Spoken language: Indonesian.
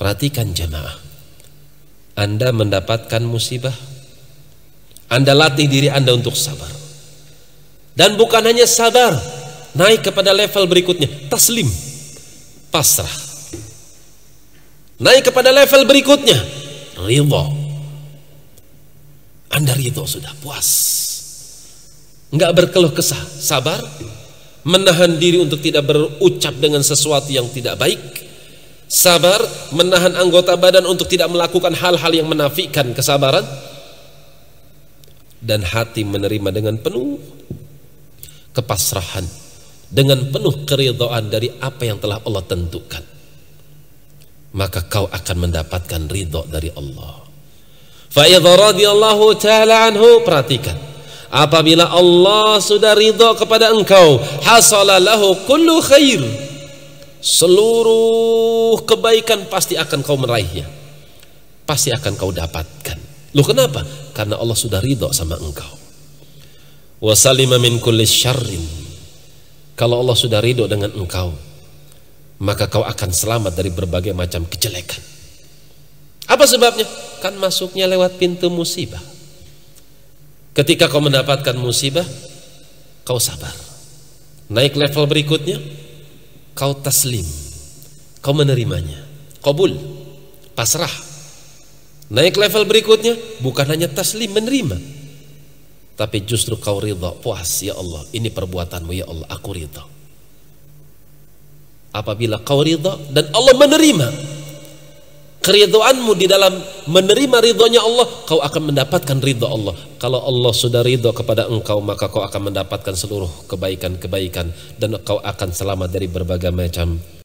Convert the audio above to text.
Perhatikan jemaah. Anda mendapatkan musibah. Anda latih diri Anda untuk sabar. Dan bukan hanya sabar, naik kepada level berikutnya, taslim, pasrah. Naik kepada level berikutnya, ridho. Anda ridho sudah puas. Enggak berkeluh kesah, sabar, menahan diri untuk tidak berucap dengan sesuatu yang tidak baik Sabar menahan anggota badan untuk tidak melakukan hal-hal yang menafikan kesabaran dan hati menerima dengan penuh kepasrahan dengan penuh keridoan dari apa yang telah Allah tentukan maka kau akan mendapatkan ridho dari Allah fa'idha radiyallahu ta'ala anhu perhatikan apabila Allah sudah ridho kepada engkau hasalalahu kullu khair seluruh kebaikan pasti akan kau meraihnya pasti akan kau dapatkan loh kenapa? karena Allah sudah ridho sama engkau wasalima min kalau Allah sudah ridho dengan engkau maka kau akan selamat dari berbagai macam kejelekan apa sebabnya? kan masuknya lewat pintu musibah ketika kau mendapatkan musibah kau sabar naik level berikutnya kau taslim kau menerimanya kabul pasrah naik level berikutnya bukan hanya taslim menerima tapi justru kau ridha puas ya Allah ini perbuatanmu ya Allah aku ridha apabila kau ridha dan Allah menerima keridoanmu di dalam menerima ridhonya Allah kau akan mendapatkan ridho Allah kalau Allah sudah ridho kepada engkau maka kau akan mendapatkan seluruh kebaikan-kebaikan dan kau akan selamat dari berbagai macam